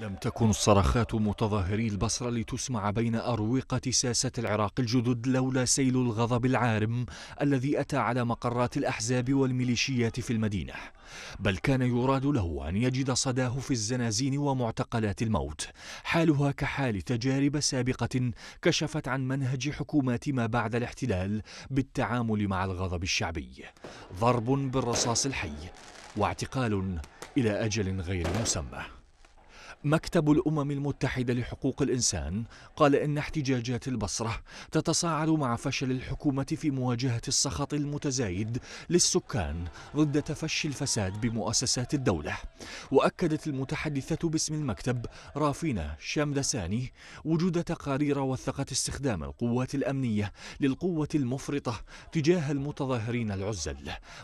لم تكن صرخات متظاهري البصرة لتسمع بين أروقة ساسة العراق الجدد لولا سيل الغضب العارم الذي أتى على مقرات الأحزاب والميليشيات في المدينة بل كان يراد له أن يجد صداه في الزنازين ومعتقلات الموت حالها كحال تجارب سابقة كشفت عن منهج حكومات ما بعد الاحتلال بالتعامل مع الغضب الشعبي ضرب بالرصاص الحي واعتقال إلى أجل غير مسمى مكتب الأمم المتحدة لحقوق الإنسان قال إن احتجاجات البصرة تتصاعد مع فشل الحكومة في مواجهة السخط المتزايد للسكان ضد تفشي الفساد بمؤسسات الدولة وأكدت المتحدثة باسم المكتب رافينا شامدساني وجود تقارير وثقت استخدام القوات الأمنية للقوة المفرطة تجاه المتظاهرين العزل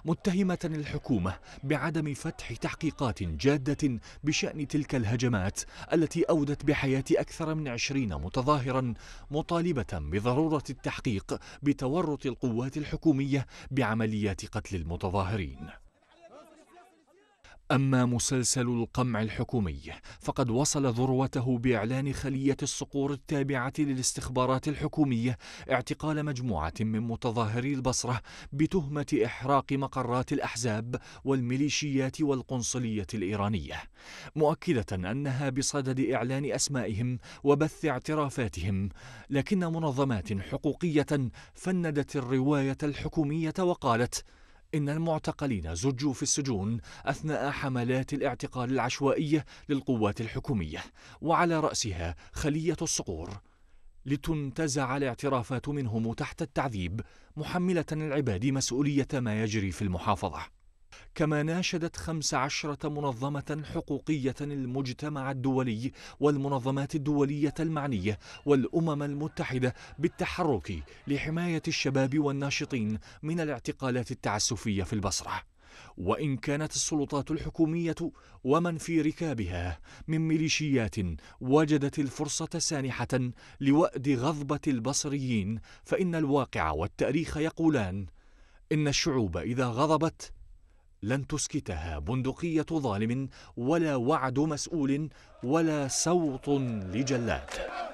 متهمة الحكومة بعدم فتح تحقيقات جادة بشأن تلك الهجمات التظاهرات التي أودت بحياة أكثر من عشرين متظاهرا مطالبة بضرورة التحقيق بتورط القوات الحكومية بعمليات قتل المتظاهرين أما مسلسل القمع الحكومي فقد وصل ذروته بإعلان خلية الصقور التابعة للاستخبارات الحكومية اعتقال مجموعة من متظاهري البصرة بتهمة إحراق مقرات الأحزاب والميليشيات والقنصلية الإيرانية مؤكدة أنها بصدد إعلان أسمائهم وبث اعترافاتهم لكن منظمات حقوقية فندت الرواية الحكومية وقالت إن المعتقلين زجوا في السجون أثناء حملات الاعتقال العشوائية للقوات الحكومية وعلى رأسها خلية الصقور لتنتزع الاعترافات منهم تحت التعذيب محملة العباد مسؤولية ما يجري في المحافظة كما ناشدت خمس عشرة منظمة حقوقية المجتمع الدولي والمنظمات الدولية المعنية والأمم المتحدة بالتحرك لحماية الشباب والناشطين من الاعتقالات التعسفية في البصرة وإن كانت السلطات الحكومية ومن في ركابها من ميليشيات وجدت الفرصة سانحة لوأد غضبة البصريين فإن الواقع والتاريخ يقولان إن الشعوب إذا غضبت لن تسكتها بندقية ظالم ولا وعد مسؤول ولا سوط لجلاد